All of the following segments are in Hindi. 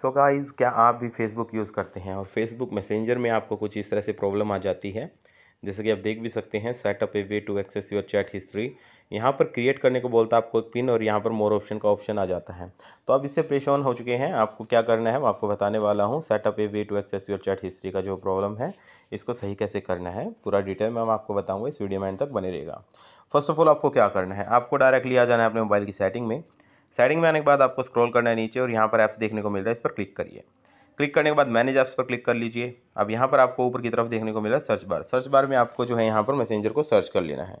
सो so गाइज़ क्या आप भी फेसबुक यूज़ करते हैं और फेसबुक मैसेंजर में आपको कुछ इस तरह से प्रॉब्लम आ जाती है जैसे कि आप देख भी सकते हैं setup a way to access your chat history यहाँ पर क्रिएट करने को बोलता है आपको एक पिन और यहाँ पर मोर ऑप्शन का ऑप्शन आ जाता है तो अब इससे परेशान हो चुके हैं आपको क्या करना है मैं आपको बताने वाला हूँ setup a way to access your chat history का जो प्रॉब्लम है इसको सही कैसे करना है पूरा डिटेल मैं आपको बताऊँगा इस वीडियो में एंड तक बने रहेगा फर्स्ट ऑफ ऑल आपको क्या करना है आपको डायरेक्टली आ जाना है अपने मोबाइल की सेटिंग में सेटिंग में आने के बाद आपको स्क्रॉल करना है नीचे और यहाँ पर ऐप्स देखने को मिल रहा है इस पर क्लिक करिए क्लिक करने के बाद मैनेज ऐप्स पर क्लिक कर लीजिए अब यहाँ पर आपको ऊपर की तरफ देखने को मिल रहा है सर्च बार सर्च बार में आपको जो है यहाँ पर मैसेंजर को सर्च कर लेना है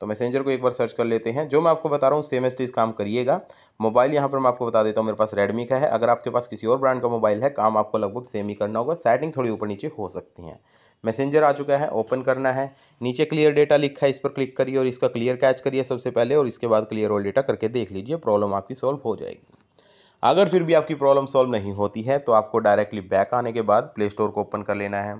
तो मैसेंजर को एक बार सर्च कर लेते हैं जो मैं आपको बता रहा हूँ सेम एस काम करिएगा मोबाइल यहाँ पर मैं आपको बता देता हूँ मेरे पास रेडमी का है अगर आपके पास किसी और ब्रांड का मोबाइल है काम आपको लगभग सेम ही करना होगा सेटिंग थोड़ी ऊपर नीचे हो सकती हैं मैसेंजर आ चुका है ओपन करना है नीचे क्लियर डेटा लिखा है इस पर क्लिक करिए और इसका क्लियर कैच करिए सबसे पहले और इसके बाद क्लियर ऑल डेटा करके देख लीजिए प्रॉब्लम आपकी सॉल्व हो जाएगी अगर फिर भी आपकी प्रॉब्लम सॉल्व नहीं होती है तो आपको डायरेक्टली बैक आने के बाद प्ले स्टोर को ओपन कर लेना है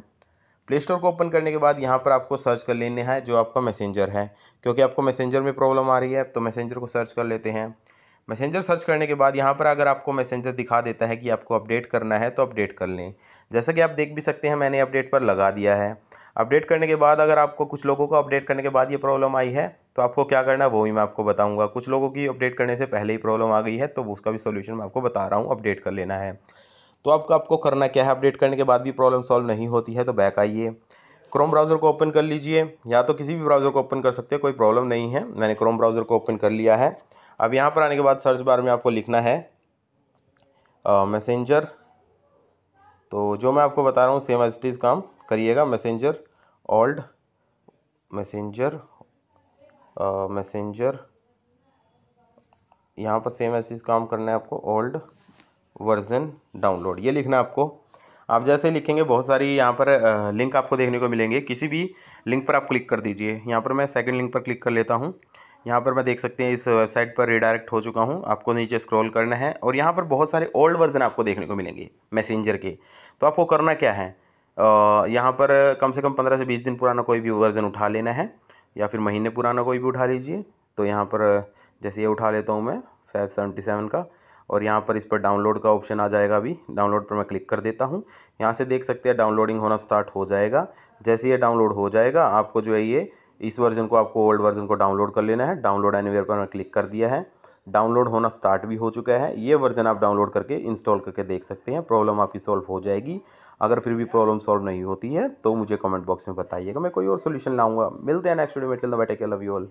प्ले स्टोर को ओपन करने के बाद यहाँ पर आपको सर्च कर लेना है जो आपका मैसेंजर है क्योंकि आपको मैसेंजर में प्रॉब्लम आ रही है तो मैसेंजर को सर्च कर लेते हैं मैसेंजर सर्च करने के बाद यहाँ पर अगर आपको मैसेंजर दिखा देता है कि आपको अपडेट करना है तो अपडेट कर लें जैसा कि आप देख भी सकते हैं मैंने अपडेट पर लगा दिया है अपडेट करने के बाद अगर आपको कुछ लोगों को अपडेट करने के बाद ये प्रॉब्लम आई है तो आपको क्या करना है वो भी मैं आपको बताऊंगा कुछ लोगों की अपडेट करने से पहले ही प्रॉब्लम आ गई है तो उसका भी सोल्यूशन मैं आपको बता रहा हूँ अपडेट कर लेना है तो आपको आपको करना क्या है अपडेट करने के बाद भी प्रॉब्लम सॉल्व नहीं होती है तो बैक आइए क्रोम ब्राउज़र को ओपन कर लीजिए या तो किसी भी ब्राउज़र को ओपन कर सकते हैं कोई प्रॉब्लम नहीं है मैंने क्रोम ब्राउज़र को ओपन कर लिया है अब यहाँ पर आने के बाद सर्च बार में आपको लिखना है मैसेंजर तो जो मैं आपको बता रहा हूँ सेम एज टीज इज़ काम करिएगा मैसेंजर ओल्ड मैसेंजर मैसेंजर यहाँ पर सेम एज काम करना है आपको ओल्ड वर्जन डाउनलोड ये लिखना है आपको आप जैसे लिखेंगे बहुत सारी यहाँ पर लिंक आपको देखने को मिलेंगे किसी भी लिंक पर आप क्लिक कर दीजिए यहाँ पर मैं सेकंड लिंक पर क्लिक कर लेता हूँ यहाँ पर मैं देख सकते हैं इस वेबसाइट पर रिडायरेक्ट हो चुका हूँ आपको नीचे स्क्रॉल करना है और यहाँ पर बहुत सारे ओल्ड वर्जन आपको देखने को मिलेंगे मैसेंजर के तो आपको करना क्या है यहाँ पर कम से कम पंद्रह से बीस दिन पुराना कोई भी वर्जन उठा लेना है या फिर महीने पुराना कोई भी उठा लीजिए तो यहाँ पर जैसे ये उठा लेता हूँ मैं फाइव सेवेंटी सेवन का और यहाँ पर इस पर डाउनलोड का ऑप्शन आ जाएगा अभी डाउनलोड पर मैं क्लिक कर देता हूँ यहाँ से देख सकते हैं डाउनलोडिंग होना स्टार्ट हो जाएगा जैसे ये डाउनलोड हो जाएगा आपको जो है ये इस वर्जन को आपको ओल्ड वर्जन को डाउनलोड कर लेना है डाउनलोड एनीवेयर पर मैं क्लिक कर दिया है डाउनलोड होना स्टार्ट भी हो चुका है ये वर्जन आप डाउनलोड करके इंस्टॉल करके देख सकते हैं प्रॉब्लम आपकी सॉल्व हो जाएगी अगर फिर भी प्रॉब्लम सॉल्व नहीं होती है तो मुझे कमेंट बॉक्स में बताइएगा मैं कोई और सोल्यूशन लाऊंगा मिलते हैं नेक्स्ट वीडियो में टिल द बैटे लव यू ऑल